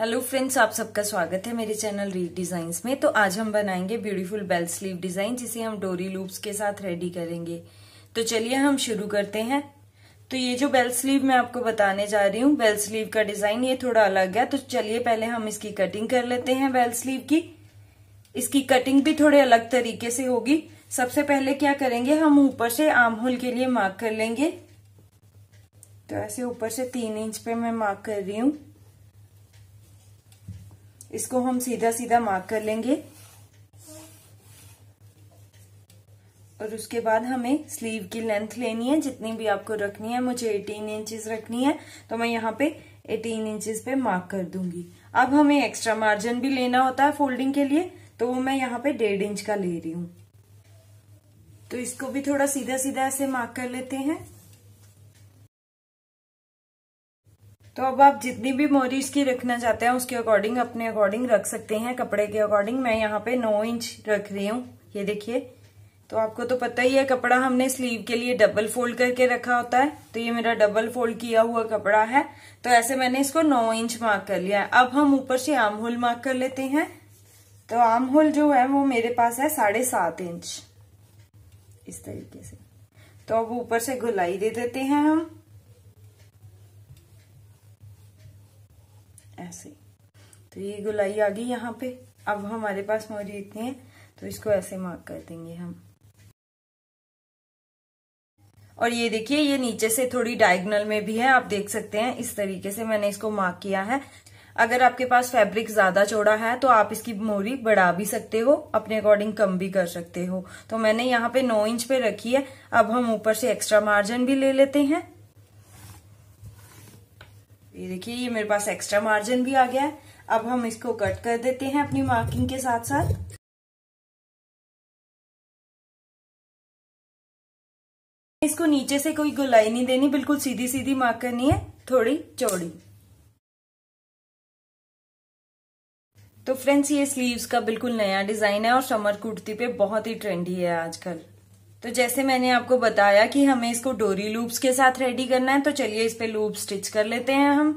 hello friends आप सबका स्वागत है मेरे चैनल रीड डिजाइंस में तो आज हम बनाएंगे ब्यूटीफुल बेल स्लीव डिजाइन जिसे हम डोरी लूप्स के साथ रेडी करेंगे तो चलिए हम शुरू करते हैं तो ये जो बेल स्लीव मैं आपको बताने जा रही हूँ बेल स्लीव का डिजाइन ये थोड़ा अलग है तो चलिए पहले हम इसकी कटिंग कर लेते हैं बेल स्लीव की इसकी कटिंग भी थोड़े अलग तरीके से होगी सबसे पहले क्या करेंगे हम ऊपर से आर्म होल के लिए मार्क कर लेंगे तो ऐसे ऊपर से तीन इंच पे मैं मार्क कर रही हूँ इसको हम सीधा सीधा मार्क कर लेंगे और उसके बाद हमें स्लीव की लेंथ लेनी है जितनी भी आपको रखनी है मुझे 18 इंचेस रखनी है तो मैं यहाँ पे 18 इंचेस पे मार्क कर दूंगी अब हमें एक्स्ट्रा मार्जिन भी लेना होता है फोल्डिंग के लिए तो वो मैं यहाँ पे डेढ़ इंच का ले रही हूँ तो इसको भी थोड़ा सीधा सीधा ऐसे मार्क कर लेते हैं तो अब आप जितनी भी मोरी इसकी रखना चाहते हैं उसके अकॉर्डिंग अपने अकॉर्डिंग रख सकते हैं कपड़े के अकॉर्डिंग मैं यहाँ पे नौ इंच रख रही हूँ ये देखिए तो आपको तो पता ही है कपड़ा हमने स्लीव के लिए डबल फोल्ड करके रखा होता है तो ये मेरा डबल फोल्ड किया हुआ कपड़ा है तो ऐसे मैंने इसको नौ इंच मार्क कर लिया है अब हम ऊपर से आम होल मार्क कर लेते हैं तो आम होल जो है वो मेरे पास है साढ़े सात इंच इस तरीके से तो अब ऊपर से गुलाई दे देते हैं हम ऐसे तो ये गुलाई आ गई यहाँ पे अब हमारे पास मोरी इतनी है तो इसको ऐसे मार्क कर देंगे हम और ये देखिए ये नीचे से थोड़ी डायगनल में भी है आप देख सकते हैं इस तरीके से मैंने इसको मार्क किया है अगर आपके पास फैब्रिक ज्यादा चौड़ा है तो आप इसकी मोरी बढ़ा भी सकते हो अपने अकॉर्डिंग कम भी कर सकते हो तो मैंने यहाँ पे नौ इंच पे रखी है अब हम ऊपर से एक्स्ट्रा मार्जिन भी ले लेते हैं ये देखिए ये मेरे पास एक्स्ट्रा मार्जिन भी आ गया है अब हम इसको कट कर देते हैं अपनी मार्किंग के साथ साथ इसको नीचे से कोई गोलाई नहीं देनी बिल्कुल सीधी सीधी मार्क करनी है थोड़ी चौड़ी तो फ्रेंड्स ये स्लीव्स का बिल्कुल नया डिजाइन है और समर कुर्ती पे बहुत ही ट्रेंडी है आजकल तो जैसे मैंने आपको बताया कि हमें इसको डोरी लूप्स के साथ रेडी करना है तो चलिए इस पर लूप स्टिच कर लेते हैं हम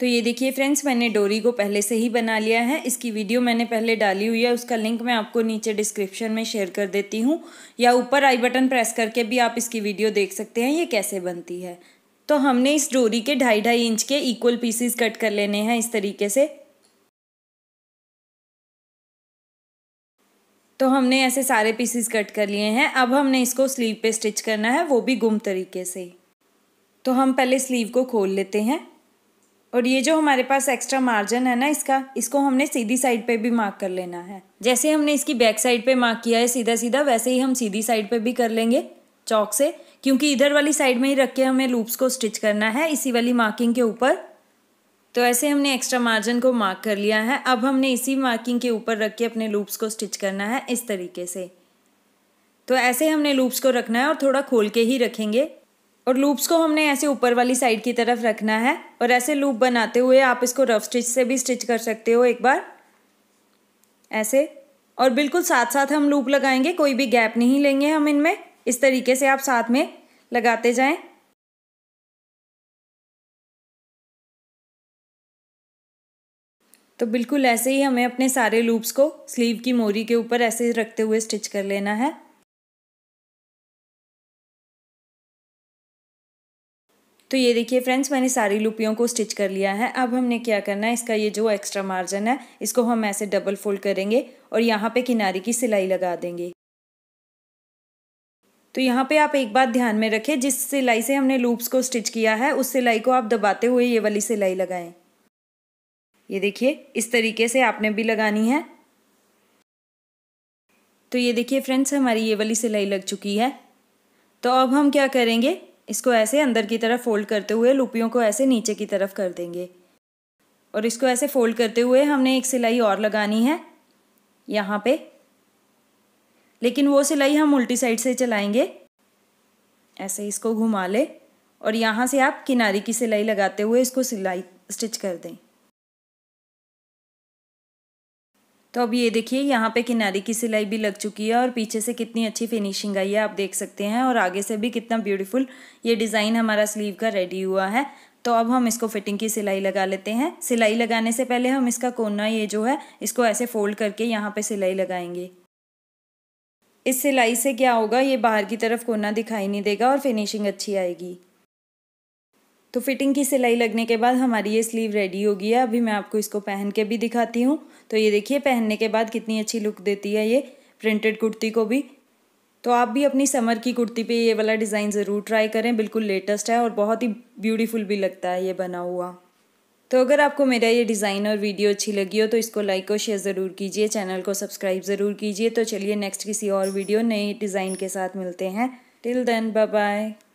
तो ये देखिए फ्रेंड्स मैंने डोरी को पहले से ही बना लिया है इसकी वीडियो मैंने पहले डाली हुई है उसका लिंक मैं आपको नीचे डिस्क्रिप्शन में शेयर कर देती हूँ या ऊपर आई बटन प्रेस करके भी आप इसकी वीडियो देख सकते हैं ये कैसे बनती है तो हमने इस डोरी के ढाई ढाई इंच के इक्वल पीसीस कट कर लेने हैं इस तरीके से तो हमने ऐसे सारे पीसेस कट कर लिए हैं अब हमने इसको स्लीव पे स्टिच करना है वो भी गुम तरीके से तो हम पहले स्लीव को खोल लेते हैं और ये जो हमारे पास एक्स्ट्रा मार्जिन है ना इसका इसको हमने सीधी साइड पे भी मार्क कर लेना है जैसे हमने इसकी बैक साइड पे मार्क किया है सीधा सीधा वैसे ही हम सीधी साइड पे भी कर लेंगे चौक से क्योंकि इधर वाली साइड में ही रख के हमें लूप्स को स्टिच करना है इसी वाली मार्किंग के ऊपर तो ऐसे हमने एक्स्ट्रा मार्जिन को मार्क कर लिया है अब हमने इसी मार्किंग के ऊपर रख के अपने लूप्स को स्टिच करना है इस तरीके से तो ऐसे हमने लूप्स को रखना है और थोड़ा खोल के ही रखेंगे और लूप्स को हमने ऐसे ऊपर वाली साइड की तरफ रखना है और ऐसे लूप बनाते हुए आप इसको रफ स्टिच से भी स्टिच कर सकते हो एक बार ऐसे और बिल्कुल साथ साथ हम लूप लगाएंगे कोई भी गैप नहीं लेंगे हम इनमें इस तरीके से आप साथ में लगाते जाएं तो बिल्कुल ऐसे ही हमें अपने सारे लूप्स को स्लीव की मोरी के ऊपर ऐसे रखते हुए स्टिच कर लेना है तो ये देखिए फ्रेंड्स मैंने सारी लूपियों को स्टिच कर लिया है अब हमने क्या करना है इसका ये जो एक्स्ट्रा मार्जिन है इसको हम ऐसे डबल फोल्ड करेंगे और यहाँ पे किनारे की सिलाई लगा देंगे तो यहाँ पे आप एक बात ध्यान में रखें जिस सिलाई से हमने लूप्स को स्टिच किया है उस सिलाई को आप दबाते हुए ये वाली सिलाई लगाएं ये देखिए इस तरीके से आपने भी लगानी है तो ये देखिए फ्रेंड्स हमारी ये वाली सिलाई लग चुकी है तो अब हम क्या करेंगे इसको ऐसे अंदर की तरफ फोल्ड करते हुए लुपियों को ऐसे नीचे की तरफ कर देंगे और इसको ऐसे फोल्ड करते हुए हमने एक सिलाई और लगानी है यहाँ पे लेकिन वो सिलाई हम उल्टी साइड से चलाएंगे ऐसे इसको घुमा ले और यहाँ से आप किनारे की सिलाई लगाते हुए इसको सिलाई स्टिच कर दें तो अब ये देखिए यहाँ पे किनारे की सिलाई भी लग चुकी है और पीछे से कितनी अच्छी फिनिशिंग आई है आप देख सकते हैं और आगे से भी कितना ब्यूटीफुल ये डिज़ाइन हमारा स्लीव का रेडी हुआ है तो अब हम इसको फिटिंग की सिलाई लगा लेते हैं सिलाई लगाने से पहले हम इसका कोना ये जो है इसको ऐसे फोल्ड करके यहाँ पर सिलाई लगाएंगे इस सिलाई से क्या होगा ये बाहर की तरफ कोना दिखाई नहीं देगा और फिनिशिंग अच्छी आएगी तो फिटिंग की सिलाई लगने के बाद हमारी ये स्लीव रेडी हो गई है अभी मैं आपको इसको पहन के भी दिखाती हूँ तो ये देखिए पहनने के बाद कितनी अच्छी लुक देती है ये प्रिंटेड कुर्ती को भी तो आप भी अपनी समर की कुर्ती पे ये वाला डिज़ाइन ज़रूर ट्राई करें बिल्कुल लेटेस्ट है और बहुत ही ब्यूटीफुल भी लगता है ये बना हुआ तो अगर आपको मेरा ये डिज़ाइन और वीडियो अच्छी लगी हो तो इसको लाइक और शेयर ज़रूर कीजिए चैनल को सब्सक्राइब ज़रूर कीजिए तो चलिए नेक्स्ट किसी और वीडियो नए डिज़ाइन के साथ मिलते हैं टिल देन बाय बाय